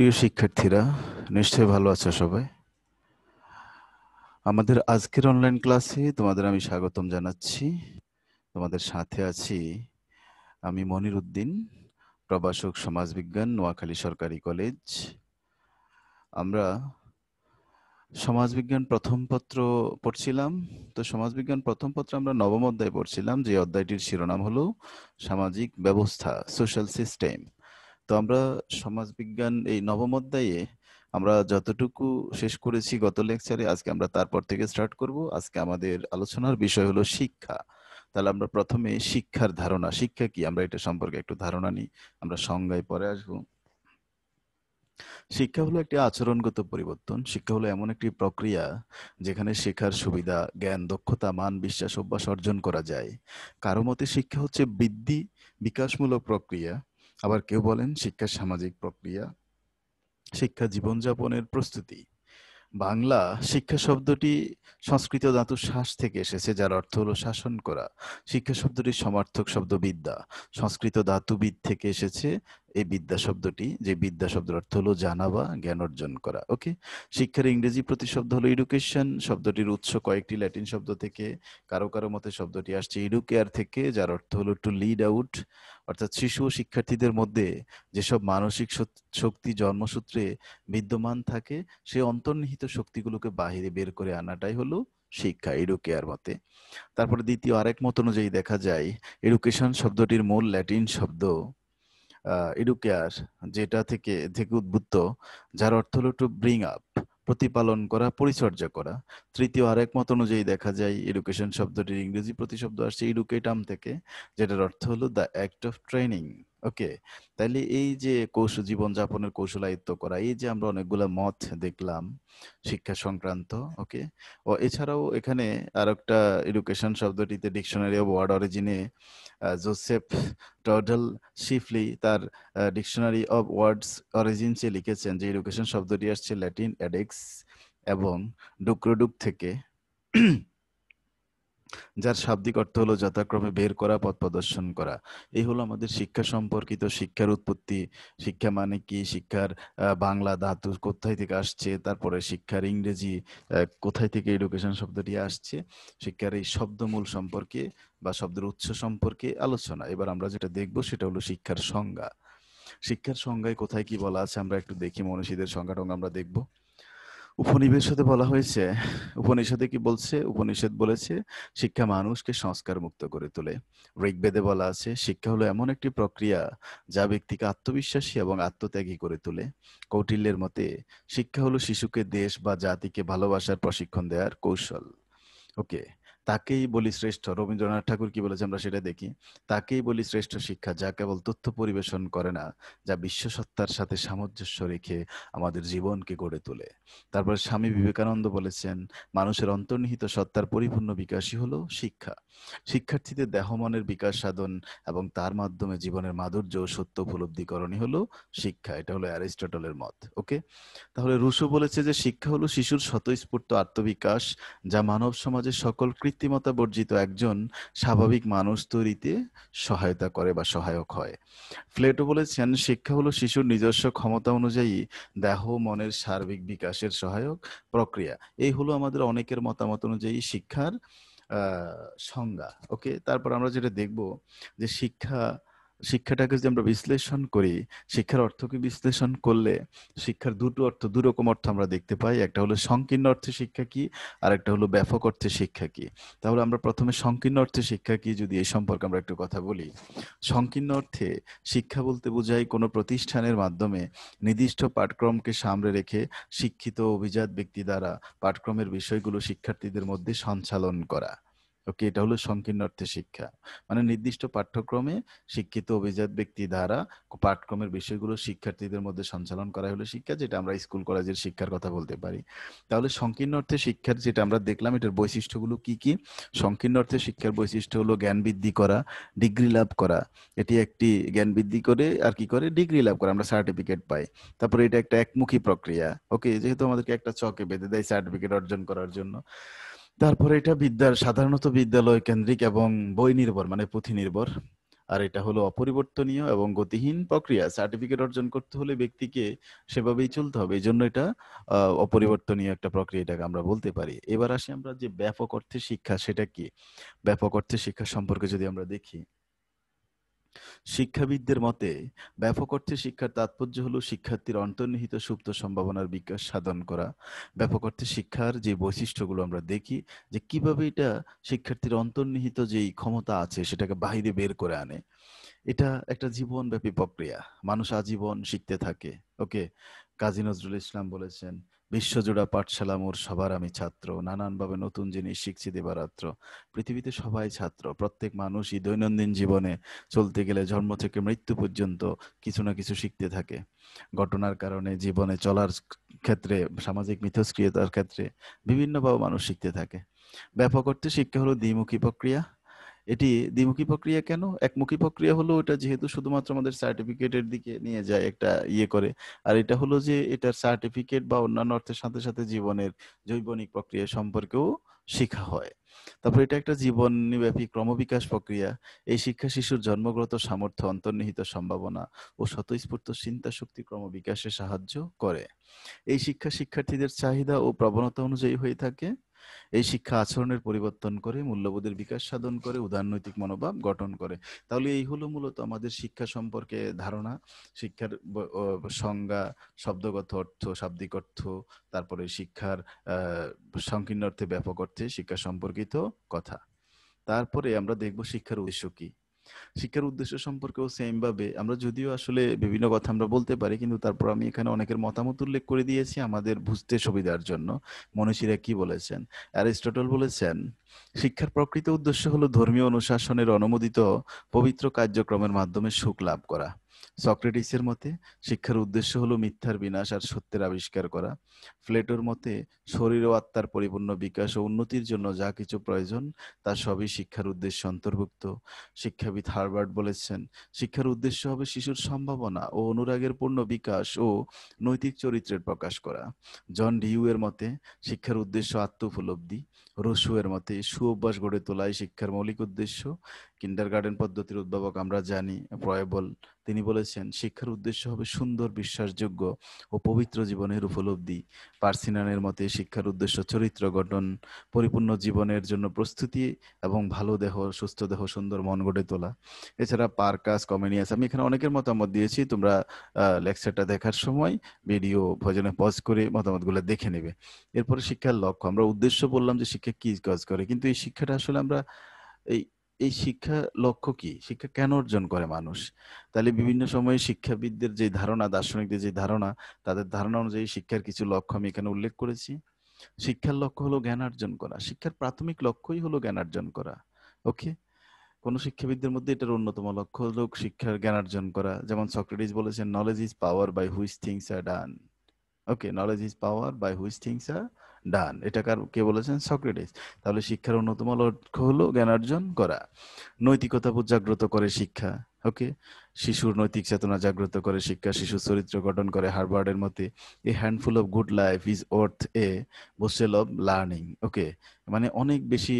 প্রিয় শিক্ষার্থীরা নিশ্চয়ই ভালো আছো সবাই আমাদের আজকের অনলাইন ক্লাসে তোমাদের আমি স্বাগতম জানাচ্ছি তোমাদের সাথে আছি আমি মনির উদ্দিন প্রবাসক সমাজবিজ্ঞান নোয়াখালী সরকারি কলেজ আমরা সমাজবিজ্ঞান প্রথম পত্র পড়ছিলাম তো সমাজবিজ্ঞান প্রথম পত্র আমরা নবম অধ্যায় পড়ছিলাম যে অধ্যায়টির শিরোনাম হলো সামাজিক ব্যবস্থা সোশ্যাল সিস্টেম তো আমরা সমাজবিজ্ঞান এই নবম অধ্যায়ে আমরা যতটুকু শেষ করেছি গত লেকচারে আজকে আমরা তারপর থেকে স্টার্ট করব আজকে আমাদের আলোচনার বিষয় হলো শিক্ষা তাহলে আমরা প্রথমে শিক্ষার ধারণা শিক্ষা কি আমরা এটা সম্পর্কে একটু ধারণা নিই আমরা সংজ্ঞায় পরে আসবো শিক্ষা হলো একটি আচরণগত পরিবর্তন শিক্ষা হলো এমন একটি প্রক্রিয়া যেখানে শেখার সুবিধা জ্ঞান দক্ষতা মান বিশ্বাস অভ্যাস অর্জন করা যায় কারো মতে শিক্ষা হচ্ছে বৃদ্ধি বিকাশমূলক প্রক্রিয়া আবার কেউ বলেন শিক্ষা সামাজিক প্রক্রিয়া শিক্ষা জীবনযাপনের প্রস্তুতি বাংলা শিক্ষা শব্দটি সংস্কৃত ধাতু শ্বাস থেকে এসেছে যার অর্থ হলো শাসন করা শিক্ষা শব্দটির সমার্থক শব্দ বিদ্যা সংস্কৃত ধাতুবিদ থেকে এসেছে এই বিদ্যা শব্দটি যে বিদ্যা শব্দের অর্থ হলো জানা বা জ্ঞান অর্জন করা ওকে শিক্ষার ইংরেজি প্রতিশব্দ হলো এডুকেশন শব্দটির উৎস কয়েকটি ল্যাটিন শব্দ থেকে কারো কারো মতে শব্দটি আসছে এডুকেয়ার থেকে যার অর্থ হলো টু লিড আউট অর্থাৎ শিশু শিক্ষার্থীদের মধ্যে যেসব মানসিক শক্তি জন্মসূত্রে বিদ্যমান থাকে সে অন্তর্নিহিত শক্তিগুলোকে বাহিরে বের করে আনাটাই হলো শিক্ষা এডুকেয়ার মতে তারপরে দ্বিতীয় আরেক মত অনুযায়ী দেখা যায় এডুকেশন শব্দটির মূল ল্যাটিন শব্দ এডুকেয়ার যেটা থেকে থেকে উদ্বুদ্ধ যার অর্থ হলো টু ব্রিং আপ প্রতিপালন করা পরিচর্যা করা তৃতীয় আরেক মত অনুযায়ী দেখা যায় এডুকেশন শব্দটির ইংরেজি প্রতিশব্দ আসছে এডুকেটাম থেকে যেটার অর্থ হলো the act of training okay তাহলে এই যে কৌশল জীবনযাপনের কৌশল আয়ত্ত করা এই যে আমরা অনেকগুলো মত দেখলাম শিক্ষা সংক্রান্ত ওকে ও এছাড়াও এখানে আর একটা এডুকেশন শব্দটিতে ডিকশনারি অব ওয়ার্ড অরিজিনে জোসেফ টডল শিফলি তার ডিকশনারি অব ওয়ার্ডস অরিজিনসে লিখেছেন যে এডুকেশন শব্দটি আসছে ল্যাটিন অ্যাডেক্স এবং ডুক্রোডুক থেকে যার শাব্দিক অর্থ হলো যথাক্রমে বের করা পথ প্রদর্শন করা এই হলো আমাদের শিক্ষা সম্পর্কিত শিক্ষার উৎপত্তি শিক্ষা মানে কি শিক্ষার বাংলা ধাতু কোথায় থেকে আসছে তারপরে শিক্ষার ইংরেজি কোথায় থেকে এডুকেশন শব্দটি আসছে শিক্ষার এই শব্দমূল সম্পর্কে বা শব্দের উৎস সম্পর্কে আলোচনা এবার আমরা যেটা দেখব সেটা হলো শিক্ষার সংজ্ঞা শিক্ষার সংজ্ঞায় কোথায় কি বলা আছে আমরা একটু দেখি মনীষীদের সংজ্ঞাটা আমরা দেখবো উপনিবেশতে বলা হয়েছে উপনিষদে কি বলছে উপনিষদ বলেছে শিক্ষা মানুষকে সংস্কার মুক্ত করে তোলে ঋগ্বেদে বলা আছে শিক্ষা হলো এমন একটি প্রক্রিয়া যা ব্যক্তিকে আত্মবিশ্বাসী এবং আত্মত্যাগী করে তোলে কৌটিল্যের মতে শিক্ষা হলো শিশুকে দেশ বা জাতিকে ভালোবাসার প্রশিক্ষণ দেওয়ার কৌশল ওকে তাকেই বলি শ্রেষ্ঠ রবীন্দ্রনাথ ঠাকুর কি বলেছে আমরা সেটা দেখি তাকেই বলি শ্রেষ্ঠ শিক্ষা যা কেবল তথ্য পরিবেশন করে না যা বিশ্বসত্তার সাথে সামঞ্জস্য রেখে আমাদের জীবনকে গড়ে তোলে তারপর স্বামী বিবেকানন্দ বলেছেন মানুষের অন্তর্নিহিত সত্তার পরিপূর্ণ বিকাশই হলো শিক্ষা শিক্ষার্থীদের দেহ মনের বিকাশ সাধন এবং তার মাধ্যমে জীবনের মাধুর্য ও সত্য উপলব্ধিকরণই হলো শিক্ষা এটা হলো অ্যারিস্টটলের মত ওকে তাহলে রুশো বলেছে যে শিক্ষা হলো শিশুর স্বতঃস্ফূর্ত আত্মবিকাশ যা মানব সমাজের সকল কৃত কৃত্রিমতা বর্জিত একজন স্বাভাবিক মানুষ তৈরিতে সহায়তা করে বা সহায়ক হয় ফ্লেটো বলেছেন শিক্ষা হলো শিশুর নিজস্ব ক্ষমতা অনুযায়ী দেহ মনের সার্বিক বিকাশের সহায়ক প্রক্রিয়া এই হলো আমাদের অনেকের মতামত অনুযায়ী শিক্ষার সংজ্ঞা ওকে তারপর আমরা যেটা দেখব যে শিক্ষা শিক্ষাটাকে যদি আমরা বিশ্লেষণ করি শিক্ষার অর্থকে বিশ্লেষণ করলে শিক্ষার দুটো অর্থ দুরকম অর্থ আমরা দেখতে পাই একটা হলো সংকীর্ণ অর্থে শিক্ষা কি আর একটা হলো ব্যাপক অর্থে শিক্ষা কি তাহলে আমরা প্রথমে সংকীর্ণ অর্থে শিক্ষা কি যদি এই সম্পর্কে আমরা একটু কথা বলি সংকীর্ণ অর্থে শিক্ষা বলতে বোঝায় কোনো প্রতিষ্ঠানের মাধ্যমে নির্দিষ্ট পাঠক্রমকে সামনে রেখে শিক্ষিত অভিজাত ব্যক্তি দ্বারা পাঠক্রমের বিষয়গুলো শিক্ষার্থীদের মধ্যে সঞ্চালন করা ওকে এটা হলো সংকীর্ণ অর্থে শিক্ষা মানে নির্দিষ্ট পাঠ্যক্রমে শিক্ষিত অভিজাত ব্যক্তি দ্বারা পাঠক্রমের বিষয়গুলো শিক্ষার্থীদের মধ্যে সঞ্চালন করা হলো শিক্ষা যেটা আমরা স্কুল কলেজের শিক্ষার কথা বলতে পারি তাহলে সংকীর্ণ অর্থে শিক্ষার যেটা আমরা দেখলাম এটার বৈশিষ্ট্যগুলো কি কি সংকীর্ণ অর্থে শিক্ষার বৈশিষ্ট্য হলো জ্ঞান বৃদ্ধি করা ডিগ্রি লাভ করা এটি একটি জ্ঞান বৃদ্ধি করে আর কি করে ডিগ্রি লাভ করে আমরা সার্টিফিকেট পাই তারপরে এটা একটা একমুখী প্রক্রিয়া ওকে যেহেতু আমাদেরকে একটা চকে বেঁধে দেয় সার্টিফিকেট অর্জন করার জন্য তারপরে এটা বিদ্যার সাধারণত বিদ্যালয় কেন্দ্রিক এবং বই নির্ভর মানে পুঁথি নির্ভর আর এটা হলো অপরিবর্তনীয় এবং গতিহীন প্রক্রিয়া সার্টিফিকেট অর্জন করতে হলে ব্যক্তিকে সেভাবেই চলতে হবে এই জন্য এটা অপরিবর্তনীয় একটা প্রক্রিয়া এটাকে আমরা বলতে পারি এবার আসি আমরা যে ব্যাপক অর্থে শিক্ষা সেটা কি ব্যাপক অর্থে শিক্ষা সম্পর্কে যদি আমরা দেখি শিক্ষাবিদদের মতে ব্যাপক অর্থে শিক্ষার তাৎপর্য হল শিক্ষার্থীর অন্তর্নিহিত সুপ্ত সম্ভাবনার বিকাশ সাধন করা ব্যাপক অর্থে শিক্ষার যে বৈশিষ্ট্যগুলো আমরা দেখি যে কিভাবে এটা শিক্ষার্থীর অন্তর্নিহিত যেই ক্ষমতা আছে সেটাকে বাহিরে বের করে আনে এটা একটা জীবনব্যাপী প্রক্রিয়া মানুষ আজীবন শিখতে থাকে ওকে কাজী নজরুল ইসলাম বলেছেন বিশ্বজোড়া পাঠশালা মোর সবার আমি ছাত্র নানানভাবে নতুন জিনিস শিখছি দেবারাত্র পৃথিবীতে সবাই ছাত্র প্রত্যেক মানুষই দৈনন্দিন জীবনে চলতে গেলে জন্ম থেকে মৃত্যু পর্যন্ত কিছু না কিছু শিখতে থাকে ঘটনার কারণে জীবনে চলার ক্ষেত্রে সামাজিক মিথস্ক্রিয়তার ক্ষেত্রে বিভিন্নভাবে মানুষ শিখতে থাকে ব্যাপক অর্থে শিক্ষা হলো দ্বিমুখী প্রক্রিয়া এটি দ্বিমুখী প্রক্রিয়া কেন একমুখী প্রক্রিয়া হলো এটা যেহেতু শুধুমাত্র আমাদের সার্টিফিকেটের দিকে নিয়ে যায় একটা ইয়ে করে আর এটা হলো যে এটার সার্টিফিকেট বা অন্যান্য অর্থের সাথে সাথে জীবনের জৈবনিক প্রক্রিয়া সম্পর্কেও শিক্ষা হয় তারপর এটা একটা জীবনব্যাপী ক্রমবিকাশ প্রক্রিয়া এই শিক্ষা শিশুর জন্মগত সামর্থ্য অন্তর্নিহিত সম্ভাবনা ও স্বতঃস্ফূর্ত চিন্তা শক্তি ক্রমবিকাশে সাহায্য করে এই শিক্ষা শিক্ষার্থীদের চাহিদা ও প্রবণতা অনুযায়ী হয়ে থাকে এই শিক্ষা আচরণের পরিবর্তন করে মূল্যবোধের বিকাশ সাধন করে উদারনৈতিক মনোভাব গঠন করে তাহলে এই হলো মূলত আমাদের শিক্ষা সম্পর্কে ধারণা শিক্ষার সংজ্ঞা শব্দগত অর্থ শাব্দিক অর্থ তারপরে শিক্ষার সংকীর্ণ অর্থে ব্যাপক অর্থে শিক্ষা সম্পর্কিত কথা তারপরে আমরা দেখব শিক্ষার উদ্দেশ্য কী শিক্ষার উদ্দেশ্য সম্পর্কেও সেম ভাবে আমরা যদিও আসলে বিভিন্ন কথা আমরা বলতে পারি কিন্তু তারপর আমি এখানে অনেকের মতামত উল্লেখ করে দিয়েছি আমাদের বুঝতে সুবিধার জন্য মনীষীরা কি বলেছেন অ্যারিস্টটল বলেছেন শিক্ষার প্রকৃত উদ্দেশ্য হলো ধর্মীয় অনুশাসনের অনুমোদিত পবিত্র কার্যক্রমের মাধ্যমে সুখ লাভ করা সক্রেটিসের মতে শিক্ষার উদ্দেশ্য হলো মিথ্যার বিনাশ আর সত্যের আবিষ্কার করা প্লেটোর মতে শরীর ও আত্মার পরিপূর্ণ বিকাশ ও উন্নতির জন্য যা কিছু প্রয়োজন তা সবই শিক্ষার উদ্দেশ্য অন্তর্ভুক্ত শিক্ষাবিদ হার্বার্ট বলেছেন শিক্ষার উদ্দেশ্য হবে শিশুর সম্ভাবনা ও অনুরাগের পূর্ণ বিকাশ ও নৈতিক চরিত্রের প্রকাশ করা জন ডিউ এর মতে শিক্ষার উদ্দেশ্য আত্ম উপলব্ধি রসুয়ের মতে সুঅভ্যাস গড়ে তোলাই শিক্ষার মৌলিক উদ্দেশ্য কিন্ডার গার্ডেন পদ্ধতির উদ্ভাবক আমরা জানি প্রয়বল তিনি বলেছেন শিক্ষার উদ্দেশ্য হবে সুন্দর বিশ্বাসযোগ্য ও পবিত্র জীবনের উপলব্ধি পার্সিনানের মতে শিক্ষার উদ্দেশ্য চরিত্র গঠন পরিপূর্ণ জীবনের জন্য প্রস্তুতি এবং ভালো দেহ সুস্থ দেহ সুন্দর মন গড়ে তোলা এছাড়া পার্কাস কমেনিয়াস আমি এখানে অনেকের মতামত দিয়েছি তোমরা লেকচারটা দেখার সময় ভিডিও ভজনে পজ করে মতামতগুলো দেখে নেবে এরপরে শিক্ষার লক্ষ্য আমরা উদ্দেশ্য বললাম যে শিক্ষা শিক্ষা কি কাজ করে কিন্তু এই শিক্ষাটা আসলে আমরা এই এই শিক্ষা লক্ষ্য কি শিক্ষা কেন অর্জন করে মানুষ তাহলে বিভিন্ন সময়ে শিক্ষাবিদদের যে ধারণা দার্শনিকদের যে ধারণা তাদের ধারণা অনুযায়ী শিক্ষার কিছু লক্ষ্য আমি এখানে উল্লেখ করেছি শিক্ষার লক্ষ্য হলো জ্ঞান অর্জন করা শিক্ষার প্রাথমিক লক্ষ্যই হলো জ্ঞান অর্জন করা ওকে কোন শিক্ষাবিদদের মধ্যে এটার অন্যতম লক্ষ্য হলো শিক্ষার জ্ঞান অর্জন করা যেমন সক্রেটিস বলেছেন knowledge is power by which things are done okay knowledge is power by which things are done এটা কার কে বলেছেন সক্রেটিস তাহলে শিক্ষার অন্যতম লক্ষ্য হলো জ্ঞানার্জন করা নৈতিকতা জাগ্রত করে শিক্ষা ওকে শিশুর নৈতিক চেতনা জাগ্রত করে শিক্ষা শিশু চরিত্র গঠন করে হার্বার্ডের মতে a handful of good life is worth a বোসেল of learning ওকে মানে অনেক বেশি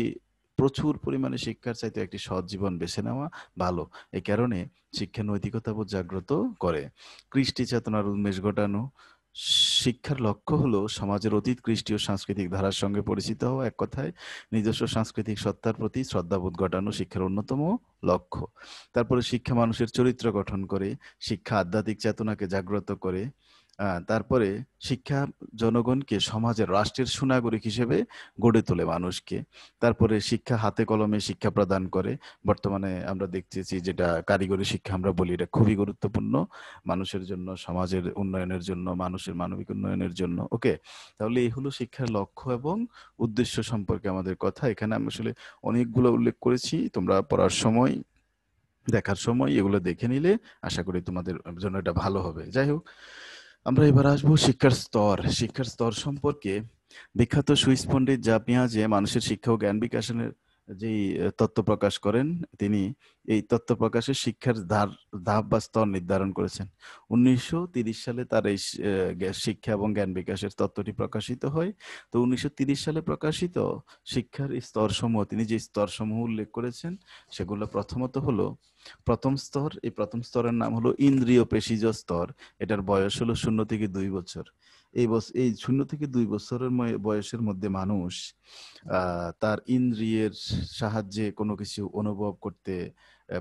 প্রচুর পরিমাণে শিক্ষার চাইতে একটি সৎ জীবন বেছে নেওয়া ভালো এ কারণে শিক্ষা নৈতিকতাবোধ জাগ্রত করে কৃষ্টি চেতনার উন্মেষ ঘটানো শিক্ষার লক্ষ্য হলো সমাজের অতীত কৃষ্টি ও সাংস্কৃতিক ধারার সঙ্গে পরিচিত হওয়া এক কথায় নিজস্ব সাংস্কৃতিক সত্তার প্রতি শ্রদ্ধাবোধ ঘটানো শিক্ষার অন্যতম লক্ষ্য তারপরে শিক্ষা মানুষের চরিত্র গঠন করে শিক্ষা আধ্যাত্মিক চেতনাকে জাগ্রত করে তারপরে শিক্ষা জনগণকে সমাজের রাষ্ট্রের সুনাগরিক হিসেবে গড়ে তোলে মানুষকে তারপরে শিক্ষা হাতে কলমে শিক্ষা প্রদান করে বর্তমানে আমরা দেখতেছি যেটা কারিগরি শিক্ষা আমরা বলি এটা খুবই গুরুত্বপূর্ণ মানুষের জন্য সমাজের উন্নয়নের জন্য মানুষের মানবিক উন্নয়নের জন্য ওকে তাহলে এই হলো শিক্ষার লক্ষ্য এবং উদ্দেশ্য সম্পর্কে আমাদের কথা এখানে আমি আসলে অনেকগুলো উল্লেখ করেছি তোমরা পড়ার সময় দেখার সময় এগুলো দেখে নিলে আশা করি তোমাদের জন্য এটা ভালো হবে যাই হোক আমরা এবার আসবো শিক্ষার স্তর শিক্ষার স্তর সম্পর্কে বিখ্যাত সুইস পণ্ডিত যা পেঁয়াজে মানুষের শিক্ষা ও জ্ঞান বিকাশনের যে তত্ত্ব প্রকাশ করেন তিনি এই তত্ত্ব প্রকাশের শিক্ষার ধার ধাপ বা স্তর নির্ধারণ করেছেন উনিশশো সালে তার এই শিক্ষা এবং জ্ঞান বিকাশের তত্ত্বটি প্রকাশিত হয় তো উনিশশো সালে প্রকাশিত শিক্ষার স্তরসমূহ তিনি যে স্তরসমূহ উল্লেখ করেছেন সেগুলো প্রথমত হলো প্রথম স্তর এই প্রথম স্তরের নাম হলো ইন্দ্রিয় পেশিজ স্তর এটার বয়স হলো শূন্য থেকে দুই বছর এই এই শূন্য থেকে দুই বছরের বয়সের মধ্যে মানুষ তার ইন্দ্রিয়ের সাহায্যে কোনো কিছু অনুভব করতে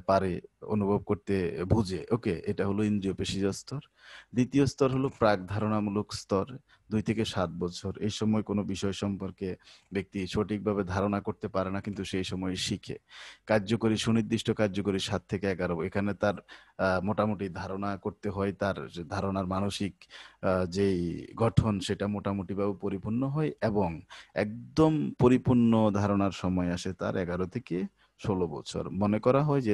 পারে অনুভব করতে বুঝে ওকে এটা হলো ইন্দ্রিয় পেশিজ স্তর দ্বিতীয় স্তর হলো প্রাক ধারণামূলক স্তর দুই থেকে সাত বছর এই সময় কোনো বিষয় সম্পর্কে ব্যক্তি সঠিকভাবে ধারণা করতে পারে না কিন্তু সেই সময় শিখে কার্যকরী সুনির্দিষ্ট কার্যকরী সাত থেকে এগারো এখানে তার মোটামুটি ধারণা করতে হয় তার ধারণার মানসিক যেই গঠন সেটা মোটামুটিভাবে পরিপূর্ণ হয় এবং একদম পরিপূর্ণ ধারণার সময় আসে তার এগারো থেকে ষোলো বছর মনে করা হয় যে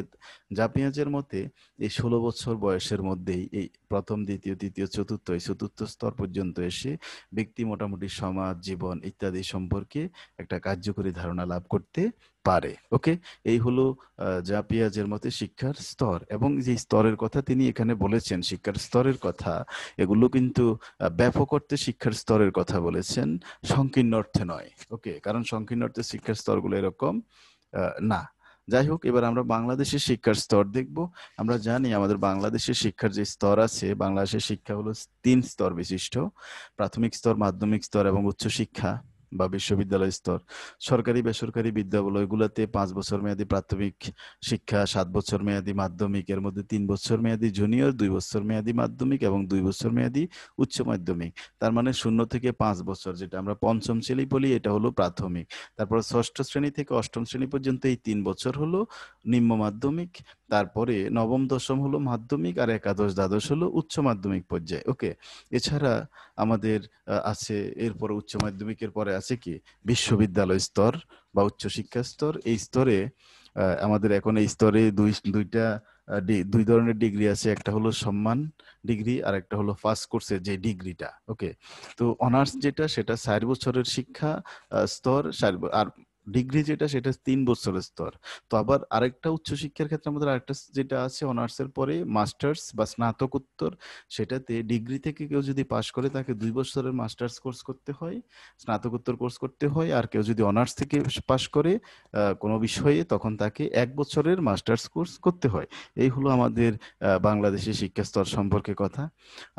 জাপিয়াজের মতে এই ষোলো বছর বয়সের মধ্যেই এই প্রথম দ্বিতীয় তৃতীয় চতুর্থ এই চতুর্থ স্তর পর্যন্ত এসে ব্যক্তি মোটামুটি সমাজ জীবন ইত্যাদি সম্পর্কে একটা কার্যকরী ধারণা লাভ করতে পারে ওকে এই হলো জাপিয়াজের মতে শিক্ষার স্তর এবং যে স্তরের কথা তিনি এখানে বলেছেন শিক্ষার স্তরের কথা এগুলো কিন্তু ব্যাপক অর্থে শিক্ষার স্তরের কথা বলেছেন সংকীর্ণ অর্থে নয় ওকে কারণ সংকীর্ণ অর্থে শিক্ষার স্তরগুলো এরকম না যাই হোক এবার আমরা বাংলাদেশের শিক্ষার স্তর দেখব আমরা জানি আমাদের বাংলাদেশের শিক্ষার যে স্তর আছে বাংলাদেশের শিক্ষা হলো তিন স্তর বিশিষ্ট প্রাথমিক স্তর মাধ্যমিক স্তর এবং উচ্চ শিক্ষা বা বিশ্ববিদ্যালয় স্তর সরকারি বেসরকারি বিদ্যালয়গুলোতে পাঁচ বছর মেয়াদী প্রাথমিক শিক্ষা সাত বছর মেয়াদী মাধ্যমিক এর মধ্যে তিন বছর মেয়াদী জুনিয়র দুই বছর মেয়াদী মাধ্যমিক এবং দুই বছর মেয়াদী উচ্চ মাধ্যমিক তার মানে শূন্য থেকে পাঁচ বছর যেটা আমরা পঞ্চম শ্রেণী বলি এটা হলো প্রাথমিক তারপর ষষ্ঠ শ্রেণী থেকে অষ্টম শ্রেণী পর্যন্ত এই তিন বছর হলো নিম্ন মাধ্যমিক তারপরে নবম দশম হলো মাধ্যমিক আর একাদশ দ্বাদশ হলো উচ্চ মাধ্যমিক পর্যায়ে ওকে এছাড়া আমাদের আছে এরপর উচ্চ মাধ্যমিকের পরে আছে কি বিশ্ববিদ্যালয় স্তর বা উচ্চশিক্ষা স্তর এই স্তরে আমাদের এখন এই স্তরে দুই দুইটা দুই ধরনের ডিগ্রি আছে একটা হলো সম্মান ডিগ্রি আর একটা হলো ফার্স্ট কোর্সের যে ডিগ্রিটা ওকে তো অনার্স যেটা সেটা চার বছরের শিক্ষা স্তর আর ডিগ্রি যেটা সেটা তিন বছরের স্তর তো আবার আরেকটা উচ্চশিক্ষার ক্ষেত্রে আমাদের আরেকটা যেটা আছে অনার্সের পরে মাস্টার্স বা স্নাতকোত্তর সেটাতে ডিগ্রি থেকে কেউ যদি পাশ করে তাকে দুই বছরের মাস্টার্স কোর্স করতে হয় স্নাতকোত্তর কোর্স করতে হয় আর কেউ যদি অনার্স থেকে পাশ করে কোনো বিষয়ে তখন তাকে এক বছরের মাস্টার্স কোর্স করতে হয় এই হলো আমাদের বাংলাদেশের শিক্ষা স্তর সম্পর্কে কথা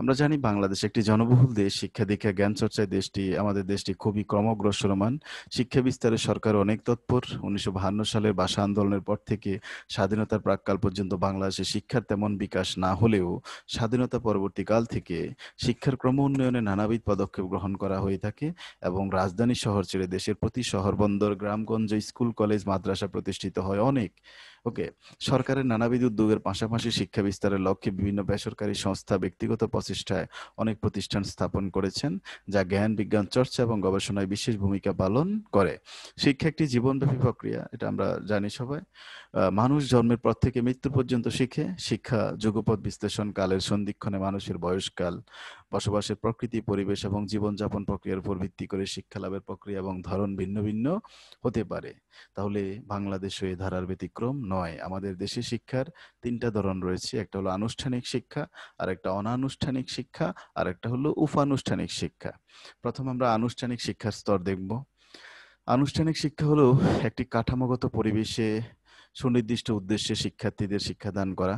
আমরা জানি বাংলাদেশ একটি জনবহুল দেশ শিক্ষা দীক্ষা জ্ঞান চর্চায় দেশটি আমাদের দেশটি খুবই ক্রমগ্রসরমান শিক্ষা বিস্তারে সরকার অধিকারে অনেক তৎপর উনিশশো সালের ভাষা আন্দোলনের পর থেকে স্বাধীনতার প্রাককাল পর্যন্ত বাংলাদেশে শিক্ষার তেমন বিকাশ না হলেও স্বাধীনতা পরবর্তীকাল থেকে শিক্ষার ক্রম উন্নয়নে নানাবিধ পদক্ষেপ গ্রহণ করা হয়ে থাকে এবং রাজধানী শহর ছেড়ে দেশের প্রতি শহর বন্দর গ্রামগঞ্জ স্কুল কলেজ মাদ্রাসা প্রতিষ্ঠিত হয় অনেক ওকে সরকারের নানাবিধ উদ্যোগের পাশাপাশি শিক্ষা বিস্তারের লক্ষ্যে বিভিন্ন বেসরকারি সংস্থা ব্যক্তিগত প্রচেষ্টায় অনেক প্রতিষ্ঠান স্থাপন করেছেন যা জ্ঞান বিজ্ঞান চর্চা এবং গবেষণায় বিশেষ ভূমিকা পালন করে শিক্ষা শিক্ষা একটি জীবনব্যাপী প্রক্রিয়া এটা আমরা জানি সবাই মানুষ জন্মের পর থেকে মৃত্যু পর্যন্ত শিখে শিক্ষা যুগপথ বিশ্লেষণ কালের সন্ধিক্ষণে মানুষের বয়সকাল বসবাসের প্রকৃতি পরিবেশ এবং জীবনযাপন প্রক্রিয়ার উপর ভিত্তি করে শিক্ষা লাভের প্রক্রিয়া এবং ধরন ভিন্ন ভিন্ন হতে পারে তাহলে বাংলাদেশও এ ধারার ব্যতিক্রম নয় আমাদের দেশে শিক্ষার তিনটা ধরন রয়েছে একটা হলো আনুষ্ঠানিক শিক্ষা আর একটা অনানুষ্ঠানিক শিক্ষা আর একটা হলো উপানুষ্ঠানিক শিক্ষা প্রথম আমরা আনুষ্ঠানিক শিক্ষার স্তর দেখব আনুষ্ঠানিক শিক্ষা হলো একটি কাঠামোগত পরিবেশে সুনির্দিষ্ট উদ্দেশ্যে শিক্ষার্থীদের শিক্ষাদান করা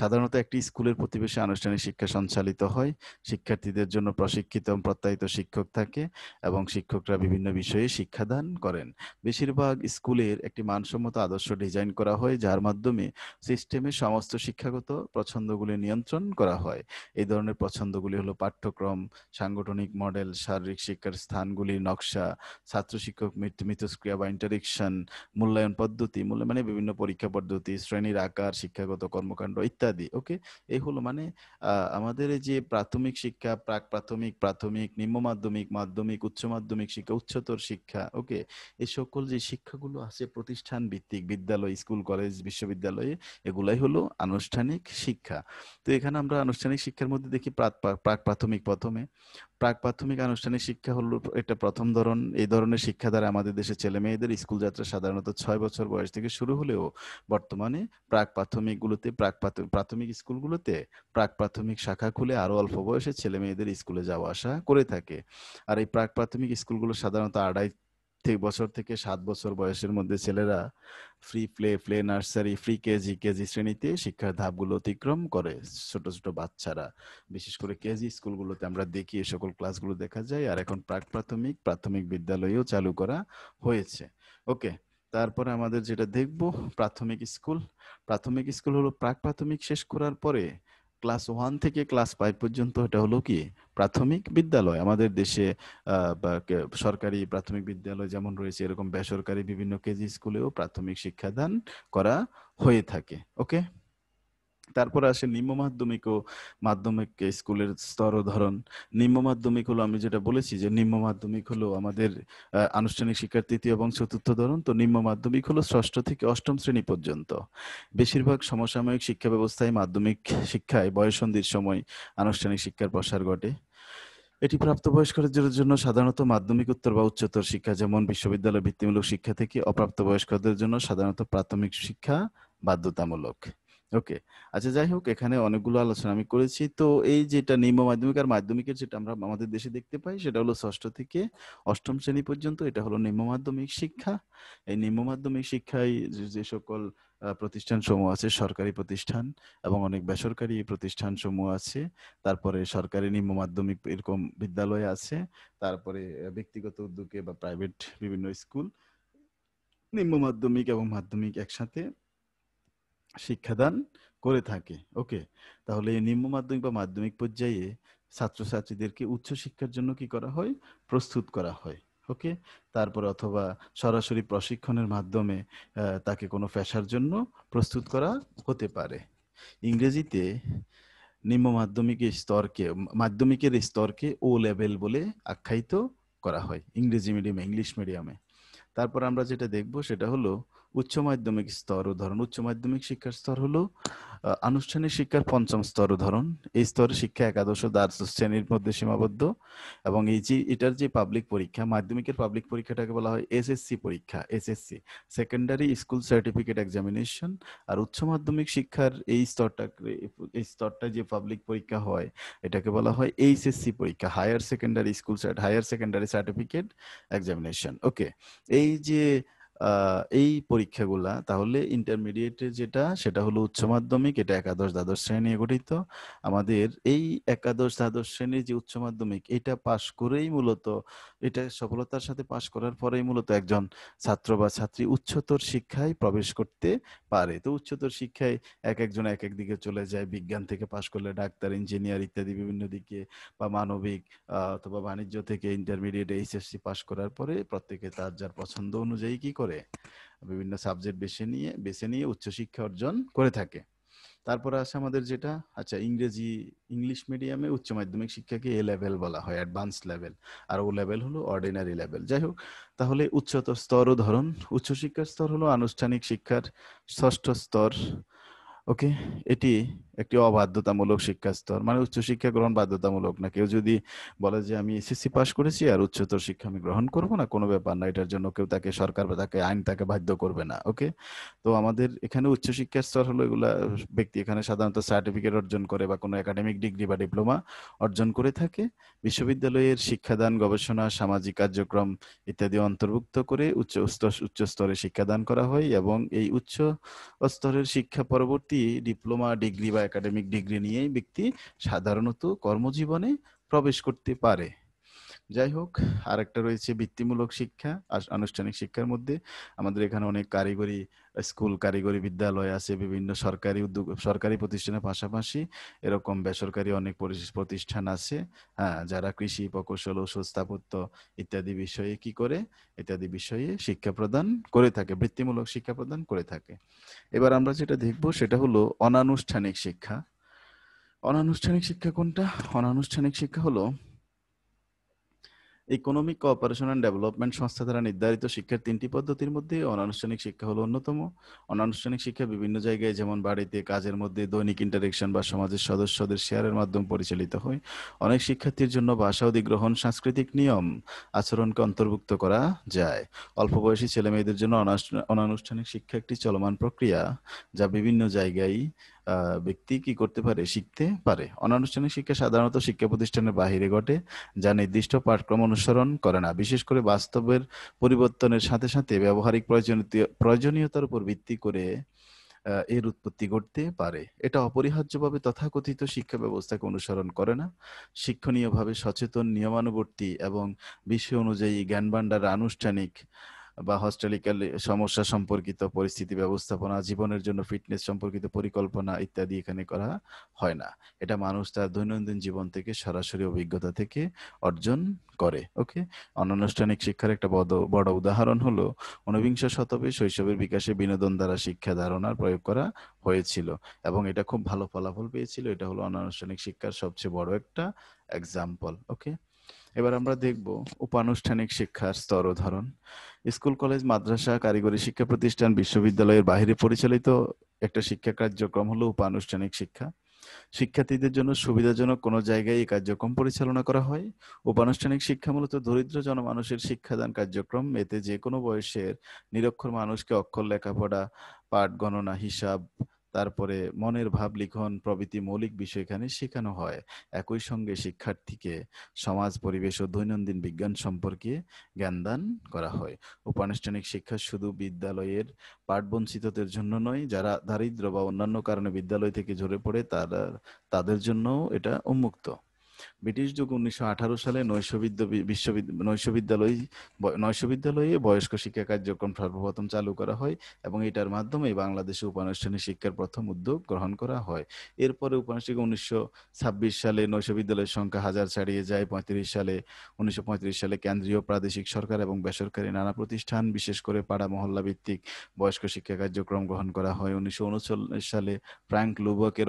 সাধারণত একটি স্কুলের প্রতিবেশে আনুষ্ঠানিক শিক্ষা সঞ্চালিত হয় শিক্ষার্থীদের জন্য প্রশিক্ষিত প্রত্যায়িত শিক্ষক থাকে এবং শিক্ষকরা বিভিন্ন বিষয়ে শিক্ষাদান করেন বেশিরভাগ স্কুলের একটি মানসম্মত আদর্শ ডিজাইন করা হয় যার মাধ্যমে সিস্টেমে সমস্ত শিক্ষাগত পছন্দগুলি নিয়ন্ত্রণ করা হয় এই ধরনের পছন্দগুলি হলো পাঠ্যক্রম সাংগঠনিক মডেল শারীরিক শিক্ষার স্থানগুলি নকশা ছাত্র শিক্ষক মিথস্ক্রিয়া বা ইন্টারেকশন মূল্যায়ন পদ্ধতি মূল্য মানে বিভিন্ন পরীক্ষা পদ্ধতি শ্রেণীর আকার শিক্ষাগত কর্মকাণ্ড ইত্যাদি ওকে এই হলো মানে আমাদের যে প্রাথমিক শিক্ষা প্রাক প্রাথমিক প্রাথমিক নিম্ন মাধ্যমিক মাধ্যমিক উচ্চ মাধ্যমিক শিক্ষা উচ্চতর শিক্ষা ওকে এই সকল যে শিক্ষাগুলো আছে প্রতিষ্ঠান ভিত্তিক বিদ্যালয় স্কুল কলেজ বিশ্ববিদ্যালয়ে এগুলাই হলো আনুষ্ঠানিক শিক্ষা তো এখানে আমরা আনুষ্ঠানিক শিক্ষার মধ্যে দেখি প্রাক প্রাথমিক প্রথমে প্রাক প্রাথমিক আনুষ্ঠানিক শিক্ষা হল এটা প্রথম ধরন এই ধরনের শিক্ষা দ্বারা আমাদের দেশে ছেলে মেয়েদের স্কুল যাত্রা সাধারণত ছয় বছর বয়স থেকে শুরু হলেও বর্তমানে প্রাক প্রাথমিকগুলোতে প্রাক প্রাথমিক স্কুলগুলোতে প্রাক প্রাথমিক শাখা খুলে আরও অল্প বয়সে ছেলে মেয়েদের স্কুলে যাওয়া আসা করে থাকে আর এই প্রাক প্রাথমিক স্কুলগুলো সাধারণত আড়াই প্রত্যেক বছর থেকে সাত বছর বয়সের মধ্যে ছেলেরা free play play nursery free KG KG শ্রেণীতে শিক্ষার ধাপগুলো অতিক্রম করে ছোট ছোট বাচ্চারা বিশেষ করে কেজি স্কুলগুলোতে আমরা দেখি এ সকল ক্লাসগুলো দেখা যায় আর এখন প্রাক প্রাথমিক প্রাথমিক বিদ্যালয়েও চালু করা হয়েছে ওকে তারপরে আমাদের যেটা দেখব প্রাথমিক স্কুল প্রাথমিক স্কুল হলো প্রাক প্রাথমিক শেষ করার পরে ক্লাস ওয়ান থেকে ক্লাস ফাইভ পর্যন্ত এটা হলো কি প্রাথমিক বিদ্যালয় আমাদের দেশে সরকারি প্রাথমিক বিদ্যালয় যেমন রয়েছে এরকম বেসরকারি বিভিন্ন কেজি স্কুলেও প্রাথমিক শিক্ষাদান করা হয়ে থাকে ওকে তারপরে আসে নিম্ন মাধ্যমিক ও মাধ্যমিক স্কুলের স্তর ধরন নিম্ন মাধ্যমিক হলো আমি যেটা বলেছি যে নিম্ন মাধ্যমিক হলো আমাদের আনুষ্ঠানিক শিক্ষার তৃতীয় এবং চতুর্থ ধরন তো নিম্ন মাধ্যমিক হলো ষষ্ঠ থেকে অষ্টম শ্রেণী পর্যন্ত বেশিরভাগ সমসাময়িক শিক্ষা ব্যবস্থায় মাধ্যমিক শিক্ষায় বয়সন্ধির সময় আনুষ্ঠানিক শিক্ষার প্রসার ঘটে এটি প্রাপ্তবয়স্কদের জন্য সাধারণত মাধ্যমিক উত্তর বা উচ্চতর শিক্ষা যেমন বিশ্ববিদ্যালয় ভিত্তিমূলক শিক্ষা থেকে অপ্রাপ্তবয়স্কদের জন্য সাধারণত প্রাথমিক শিক্ষা বাধ্যতামূলক ওকে আচ্ছা যাই হোক এখানে অনেকগুলো আলোচনা আমি করেছি তো এই যেটা নিম্ন মাধ্যমিক আর মাধ্যমিকের যেটা আমরা আমাদের দেশে দেখতে পাই সেটা হলো ষষ্ঠ থেকে অষ্টম শ্রেণী পর্যন্ত এটা হলো নিম্ন মাধ্যমিক শিক্ষা এই নিম্ন মাধ্যমিক শিক্ষায় যে সকল প্রতিষ্ঠান সমূহ আছে সরকারি প্রতিষ্ঠান এবং অনেক বেসরকারি প্রতিষ্ঠান সমূহ আছে তারপরে সরকারি নিম্ন মাধ্যমিক এরকম বিদ্যালয় আছে তারপরে ব্যক্তিগত উদ্যোগে বা প্রাইভেট বিভিন্ন স্কুল নিম্ন মাধ্যমিক এবং মাধ্যমিক একসাথে শিক্ষাদান করে থাকে ওকে তাহলে নিম্ন মাধ্যমিক বা মাধ্যমিক পর্যায়ে ছাত্রছাত্রীদেরকে উচ্চশিক্ষার জন্য কি করা হয় প্রস্তুত করা হয় ওকে তারপর অথবা সরাসরি প্রশিক্ষণের মাধ্যমে তাকে কোনো ফ্যাশার জন্য প্রস্তুত করা হতে পারে ইংরেজিতে নিম্ন মাধ্যমিকের স্তরকে মাধ্যমিকের স্তরকে ও লেভেল বলে আখ্যায়িত করা হয় ইংরেজি মিডিয়ামে ইংলিশ মিডিয়ামে তারপর আমরা যেটা দেখব সেটা হলো উচ্চ মাধ্যমিক স্তর উদাহরণ উচ্চ মাধ্যমিক শিক্ষার স্তর হলো আনুষ্ঠানিক শিক্ষার পঞ্চম স্তর উদাহরণ এই স্তরে শিক্ষা একাদশ দ্বাদশ শ্রেণীর মধ্যে সীমাবদ্ধ এবং এই যে এটার যে পাবলিক পরীক্ষা মাধ্যমিকের পাবলিক পরীক্ষাটাকে বলা হয় এসএসসি পরীক্ষা SSC secondary school certificate examination আর উচ্চ মাধ্যমিক শিক্ষার এই স্তরটা এই স্তরটা যে পাবলিক পরীক্ষা হয় এটাকে বলা হয় এইচএসসি পরীক্ষা higher secondary school higher secondary certificate examination okay এই যে এই পরীক্ষাগুলা তাহলে ইন্টারমিডিয়েটে যেটা সেটা হলো উচ্চ মাধ্যমিক এটা একাদশ দ্বাদশ শ্রেণী গঠিত আমাদের এই একাদশ দ্বাদশ শ্রেণীর যে উচ্চ মাধ্যমিক এটা পাশ করেই মূলত এটা সফলতার সাথে পাশ করার পরেই মূলত একজন ছাত্র বা ছাত্রী উচ্চতর শিক্ষায় প্রবেশ করতে পারে তো উচ্চতর শিক্ষায় এক একজন এক এক দিকে চলে যায় বিজ্ঞান থেকে পাশ করলে ডাক্তার ইঞ্জিনিয়ার ইত্যাদি বিভিন্ন দিকে বা মানবিক অথবা বাণিজ্য থেকে ইন্টারমিডিয়েট এইচএসসি পাশ করার পরে প্রত্যেকে তার যার পছন্দ অনুযায়ী কি করে করে বিভিন্ন সাবজেক্ট বেছে নিয়ে বেছে নিয়ে উচ্চশিক্ষা অর্জন করে থাকে তারপরে আছে আমাদের যেটা আচ্ছা ইংরেজি ইংলিশ মিডিয়ামে উচ্চ মাধ্যমিক শিক্ষাকে এ লেভেল বলা হয় অ্যাডভান্স লেভেল আর ও লেভেল হলো অর্ডিনারি লেভেল যাই হোক তাহলে উচ্চতর স্তর ও ধরন উচ্চশিক্ষার স্তর হলো আনুষ্ঠানিক শিক্ষার ষষ্ঠ স্তর ওকে এটি একটি অবাধ্যতামূলক শিক্ষা স্তর মানে উচ্চশিক্ষা গ্রহণ বাধ্যতামূলক না কেউ যদি বলে যে আমি এসএসসি পাস করেছি আর উচ্চতর শিক্ষা আমি গ্রহণ করব না কোনো ব্যাপার না এটার জন্য কেউ তাকে সরকার বা তাকে আইন তাকে বাধ্য করবে না ওকে তো আমাদের এখানে শিক্ষার স্তর হলো এগুলা ব্যক্তি এখানে সাধারণত সার্টিফিকেট অর্জন করে বা কোনো একাডেমিক ডিগ্রি বা ডিপ্লোমা অর্জন করে থাকে বিশ্ববিদ্যালয়ের শিক্ষাদান গবেষণা সামাজিক কার্যক্রম ইত্যাদি অন্তর্ভুক্ত করে উচ্চ উচ্চ স্তরে শিক্ষাদান করা হয় এবং এই উচ্চ স্তরের শিক্ষা পরবর্তী ব্যক্তি ডিপ্লোমা ডিগ্রি বা একাডেমিক ডিগ্রি নিয়েই ব্যক্তি সাধারণত কর্মজীবনে প্রবেশ করতে পারে যাই হোক আরেকটা রয়েছে বৃত্তিমূলক শিক্ষা আনুষ্ঠানিক শিক্ষার মধ্যে আমাদের এখানে অনেক কারিগরি স্কুল কারিগরি বিদ্যালয় আছে বিভিন্ন সরকারি উদ্যোগ সরকারি প্রতিষ্ঠানের পাশাপাশি এরকম বেসরকারি অনেক প্রতিষ্ঠান আছে হ্যাঁ যারা কৃষি প্রকৌশল ওষুধ স্থাপত্য ইত্যাদি বিষয়ে কি করে ইত্যাদি বিষয়ে শিক্ষা প্রদান করে থাকে বৃত্তিমূলক শিক্ষা প্রদান করে থাকে এবার আমরা যেটা দেখব সেটা হলো অনানুষ্ঠানিক শিক্ষা অনানুষ্ঠানিক শিক্ষা কোনটা অনানুষ্ঠানিক শিক্ষা হলো ইকোনমিক কোঅপারেশন অ্যান্ড ডেভেলপমেন্ট সংস্থা দ্বারা নির্ধারিত শিক্ষার তিনটি পদ্ধতির মধ্যে অনানুষ্ঠানিক শিক্ষা হলো অন্যতম অনানুষ্ঠানিক শিক্ষা বিভিন্ন জায়গায় যেমন বাড়িতে কাজের মধ্যে দৈনিক ইন্টারেকশন বা সমাজের সদস্যদের শেয়ারের মাধ্যমে পরিচালিত হয় অনেক শিক্ষার্থীর জন্য ভাষা অধিগ্রহণ সাংস্কৃতিক নিয়ম আচরণকে অন্তর্ভুক্ত করা যায় অল্প বয়সী ছেলে মেয়েদের জন্য অনানুষ্ঠানিক শিক্ষা একটি চলমান প্রক্রিয়া যা বিভিন্ন জায়গায় ব্যক্তি কি করতে পারে শিখতে পারে অনানুষ্ঠানিক শিক্ষা সাধারণত শিক্ষা প্রতিষ্ঠানের বাহিরে ঘটে যা নির্দিষ্ট পাঠক্রম অনুসরণ করে না বিশেষ করে বাস্তবের পরিবর্তনের সাথে সাথে ব্যবহারিক প্রয়োজনীয়তার উপর ভিত্তি করে এর উৎপত্তি ঘটতে পারে এটা অপরিহার্যভাবে তথাকথিত শিক্ষা ব্যবস্থাকে অনুসরণ করে না শিক্ষণীয়ভাবে সচেতন নিয়মানুবর্তী এবং বিষয় অনুযায়ী জ্ঞান ভাণ্ডার আনুষ্ঠানিক বা হস্টেলিক্যাল সমস্যা সম্পর্কিত পরিস্থিতি ব্যবস্থাপনা জীবনের জন্য ফিটনেস সম্পর্কিত পরিকল্পনা ইত্যাদি এখানে করা হয় না এটা মানুষ তার দৈনন্দিন জীবন থেকে সরাসরি অভিজ্ঞতা থেকে অর্জন করে ওকে অনানুষ্ঠানিক শিক্ষার একটা বড় বড় উদাহরণ হলো ঊনবিংশ শতকে শৈশবের বিকাশে বিনোদন দ্বারা শিক্ষা ধারণার প্রয়োগ করা হয়েছিল এবং এটা খুব ভালো ফলাফল পেয়েছিল এটা হলো অনানুষ্ঠানিক শিক্ষার সবচেয়ে বড় একটা এক্সাম্পল ওকে এবার আমরা দেখব উপানুষ্ঠানিক শিক্ষার স্তর উদাহরণ স্কুল কলেজ মাদ্রাসা কারিগরি শিক্ষা প্রতিষ্ঠান বিশ্ববিদ্যালয়ের বাহিরে পরিচালিত একটা শিক্ষা কার্যক্রম হলো উপানুষ্ঠানিক শিক্ষা শিক্ষার্থীদের জন্য সুবিধাজনক কোনো জায়গায় এই কার্যক্রম পরিচালনা করা হয় উপানুষ্ঠানিক শিক্ষা মূলত দরিদ্র জনমানুষের শিক্ষাদান কার্যক্রম এতে যে কোনো বয়সের নিরক্ষর মানুষকে অক্ষর লেখাপড়া পাঠ গণনা হিসাব তারপরে মনের ভাব লিখন প্রভৃতি মৌলিক বিষয় এখানে শেখানো হয় একই সঙ্গে শিক্ষার্থীকে সমাজ পরিবেশ ও দৈনন্দিন বিজ্ঞান সম্পর্কে জ্ঞানদান করা হয় উপানুষ্ঠানিক শিক্ষা শুধু বিদ্যালয়ের পাঠবঞ্চিতদের জন্য নয় যারা দারিদ্র বা অন্যান্য কারণে বিদ্যালয় থেকে ঝরে পড়ে তারা তাদের জন্যও এটা উন্মুক্ত ব্রিটিশ যুগ উনিশশো সালে নৈশ বিদ্যালয় নৈশ বিদ্যালয়ে বয়স্ক শিক্ষা কার্যক্রম সর্বপ্রথম চালু করা হয় এবং এটার মাধ্যমে বাংলাদেশে উপানুষ্ঠানিক শিক্ষার প্রথম উদ্যোগ গ্রহণ করা হয় এরপরে উপানুষ্ঠানিক উনিশশো সালে নৈশ বিদ্যালয়ের সংখ্যা হাজার ছাড়িয়ে যায় পঁয়ত্রিশ সালে উনিশশো সালে কেন্দ্রীয় প্রাদেশিক সরকার এবং বেসরকারি নানা প্রতিষ্ঠান বিশেষ করে পাড়া মহল্লা ভিত্তিক বয়স্ক শিক্ষা কার্যক্রম গ্রহণ করা হয় উনিশশো সালে ফ্রাঙ্ক লুবকের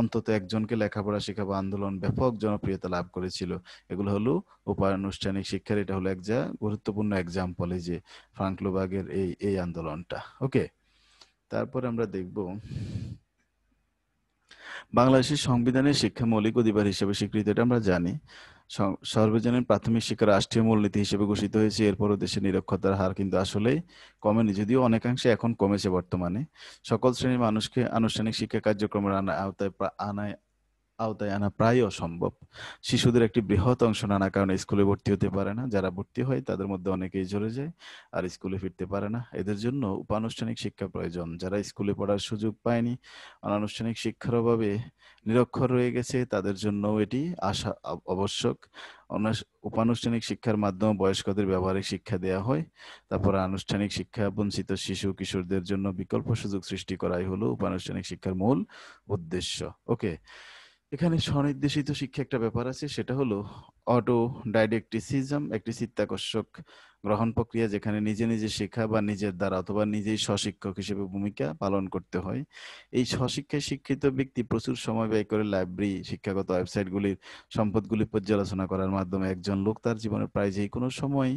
অন্তত একজনকে লেখাপড়া বা আন্দোলন ব্যাপক জনপ্রিয়তা সহায়তা লাভ করেছিল এগুলো হলো উপানুষ্ঠানিক শিক্ষার এটা হলো এক যা গুরুত্বপূর্ণ এক্সাম্পল এই যে ফ্রাঙ্কলোবাগের এই এই আন্দোলনটা ওকে তারপরে আমরা দেখব বাংলাদেশের সংবিধানের শিক্ষা মৌলিক অধিকার হিসেবে স্বীকৃত এটা আমরা জানি সর্বজনীন প্রাথমিক শিক্ষা রাষ্ট্রীয় মূলনীতি হিসেবে ঘোষিত হয়েছে এরপরও দেশের নিরক্ষরতার হার কিন্তু আসলে কমেনি যদিও অনেকাংশে এখন কমেছে বর্তমানে সকল শ্রেণীর মানুষকে আনুষ্ঠানিক শিক্ষা কার্যক্রমের আওতায় আনায় আওতায় আনা প্রায় অসম্ভব শিশুদের একটি বৃহৎ অংশ নানা কারণে স্কুলে ভর্তি হতে পারে না যারা ভর্তি হয় তাদের মধ্যে অনেকেই ঝরে যায় আর স্কুলে ফিরতে পারে না এদের জন্য উপানুষ্ঠানিক শিক্ষা প্রয়োজন যারা স্কুলে পড়ার সুযোগ পায়নি অনানুষ্ঠানিক শিক্ষার অভাবে নিরক্ষর রয়ে গেছে তাদের জন্য এটি আশা আবশ্যক উপানুষ্ঠানিক শিক্ষার মাধ্যমে বয়স্কদের ব্যবহারিক শিক্ষা দেওয়া হয় তারপর আনুষ্ঠানিক শিক্ষা বঞ্চিত শিশু কিশোরদের জন্য বিকল্প সুযোগ সৃষ্টি করাই হলো উপানুষ্ঠানিক শিক্ষার মূল উদ্দেশ্য ওকে এখানে স্বনির্দেশিত শিক্ষা একটা ব্যাপার আছে সেটা হলো অটো ডাইডেকটিসিজম একটি চিত্তাকর্ষক গ্রহণ প্রক্রিয়া যেখানে নিজে নিজে শেখা বা নিজের দ্বারা অথবা নিজেই স্বশিক্ষক হিসেবে ভূমিকা পালন করতে হয় এই স্বশিক্ষায় শিক্ষিত ব্যক্তি প্রচুর সময় ব্যয় করে লাইব্রেরি শিক্ষাগত ওয়েবসাইটগুলির সম্পদগুলি পর্যালোচনা করার মাধ্যমে একজন লোক তার জীবনের প্রায় যে কোনো সময়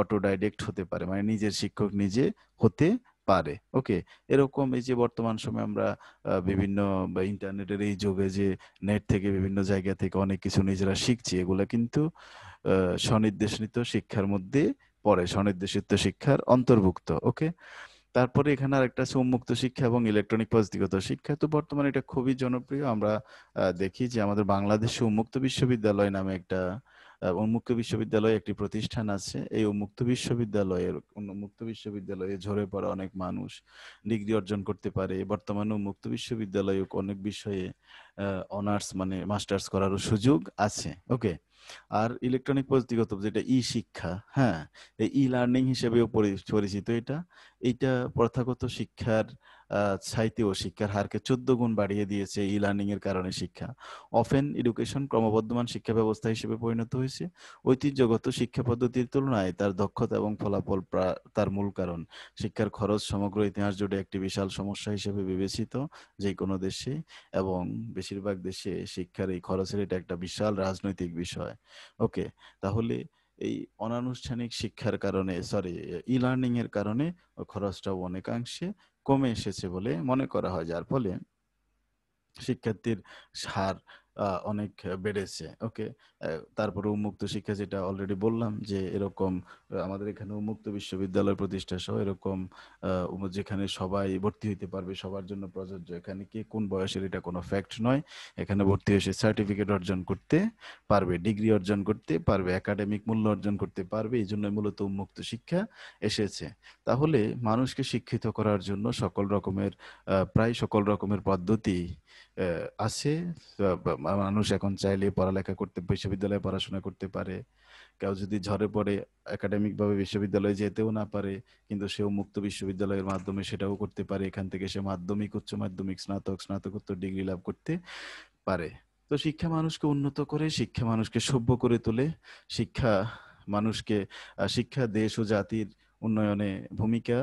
অটো ডাইডেক্ট হতে পারে মানে নিজের শিক্ষক নিজে হতে পারে ওকে এরকম এই যে বর্তমান সময়ে আমরা বিভিন্ন ইন্টারনেটের এই যুগে যে নেট থেকে বিভিন্ন জায়গা থেকে অনেক কিছু নিজেরা শিখছি এগুলো কিন্তু স্বনির্দেশিত শিক্ষার মধ্যে পড়ে স্বনির্দেশিত শিক্ষার অন্তর্ভুক্ত ওকে তারপরে এখানে আরেকটা আছে উন্মুক্ত শিক্ষা এবং ইলেকট্রনিক প্রযুক্তিগত শিক্ষা তো বর্তমানে এটা খুবই জনপ্রিয় আমরা দেখি যে আমাদের বাংলাদেশে উন্মুক্ত বিশ্ববিদ্যালয় নামে একটা উন্মুক্ত বিশ্ববিদ্যালয়ে একটি প্রতিষ্ঠান আছে এই উন্মুক্ত বিশ্ববিদ্যালয়ের উন্মুক্ত বিশ্ববিদ্যালয়ে ঝরে পড়া অনেক মানুষ ডিগ্রি অর্জন করতে পারে বর্তমানে উন্মুক্ত বিশ্ববিদ্যালয়ে অনেক বিষয়ে অনার্স মানে মাস্টার্স করারও সুযোগ আছে ওকে আর ইলেকট্রনিক প্রযুক্তিগত যেটা ই শিক্ষা হ্যাঁ এই ই লার্নিং হিসেবেও পরিচিত এটা এটা প্রথাগত শিক্ষার ও শিক্ষার হারকে চোদ্দ গুণ বাড়িয়ে দিয়েছে ই লার্নিং এর কারণে শিক্ষা অফেন এডুকেশন ক্রমবর্ধমান শিক্ষা ব্যবস্থা হিসেবে পরিণত হয়েছে ঐতিহ্যগত শিক্ষা পদ্ধতির তুলনায় তার দক্ষতা এবং ফলাফল তার মূল কারণ শিক্ষার খরচ সমগ্র ইতিহাস জুড়ে একটি বিশাল সমস্যা হিসেবে বিবেচিত যে কোনো দেশে এবং বেশিরভাগ দেশে শিক্ষার এই খরচের এটা একটা বিশাল রাজনৈতিক বিষয় ওকে তাহলে এই অনানুষ্ঠানিক শিক্ষার কারণে সরি ই লার্নিং এর কারণে খরচটাও অনেকাংশে কমে এসেছে বলে মনে করা হয় যার ফলে শিক্ষার্থীর সার অনেক বেড়েছে ওকে তারপরে উন্মুক্ত শিক্ষা যেটা অলরেডি বললাম যে এরকম আমাদের এখানে উন্মুক্ত বিশ্ববিদ্যালয় প্রতিষ্ঠা সহ এরকম যেখানে সবাই ভর্তি হইতে পারবে সবার জন্য প্রযোজ্য এখানে কি কোন বয়সের এটা কোনো ফ্যাক্ট নয় এখানে ভর্তি হয়ে সার্টিফিকেট অর্জন করতে পারবে ডিগ্রি অর্জন করতে পারবে একাডেমিক মূল্য অর্জন করতে পারবে এই জন্য মূলত উন্মুক্ত শিক্ষা এসেছে তাহলে মানুষকে শিক্ষিত করার জন্য সকল রকমের প্রায় সকল রকমের পদ্ধতি আছে মানুষ এখন চাইলে পড়ালেখা করতে বিশ্ববিদ্যালয়ে পড়াশোনা করতে পারে কেউ যদি ঝরে পড়ে একাডেমিক ভাবে বিশ্ববিদ্যালয়ে যেতেও না পারে কিন্তু সেও মুক্ত বিশ্ববিদ্যালয়ের মাধ্যমে সেটাও করতে পারে এখান থেকে সে মাধ্যমিক উচ্চ মাধ্যমিক স্নাতক স্নাতকোত্তর ডিগ্রি লাভ করতে পারে তো শিক্ষা মানুষকে উন্নত করে শিক্ষা মানুষকে সভ্য করে তোলে শিক্ষা মানুষকে শিক্ষা দেশ ও জাতির উন্নয়নে ভূমিকা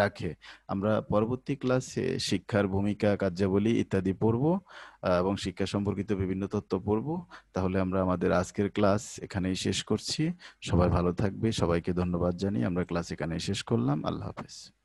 রাখে আমরা পরবর্তী ক্লাসে শিক্ষার ভূমিকা কার্যাবলী ইত্যাদি পড়ব এবং শিক্ষা সম্পর্কিত বিভিন্ন তথ্য পড়ব তাহলে আমরা আমাদের আজকের ক্লাস এখানেই শেষ করছি সবাই ভালো থাকবে সবাইকে ধন্যবাদ জানিয়ে আমরা ক্লাস এখানেই শেষ করলাম আল্লাহ হাফেজ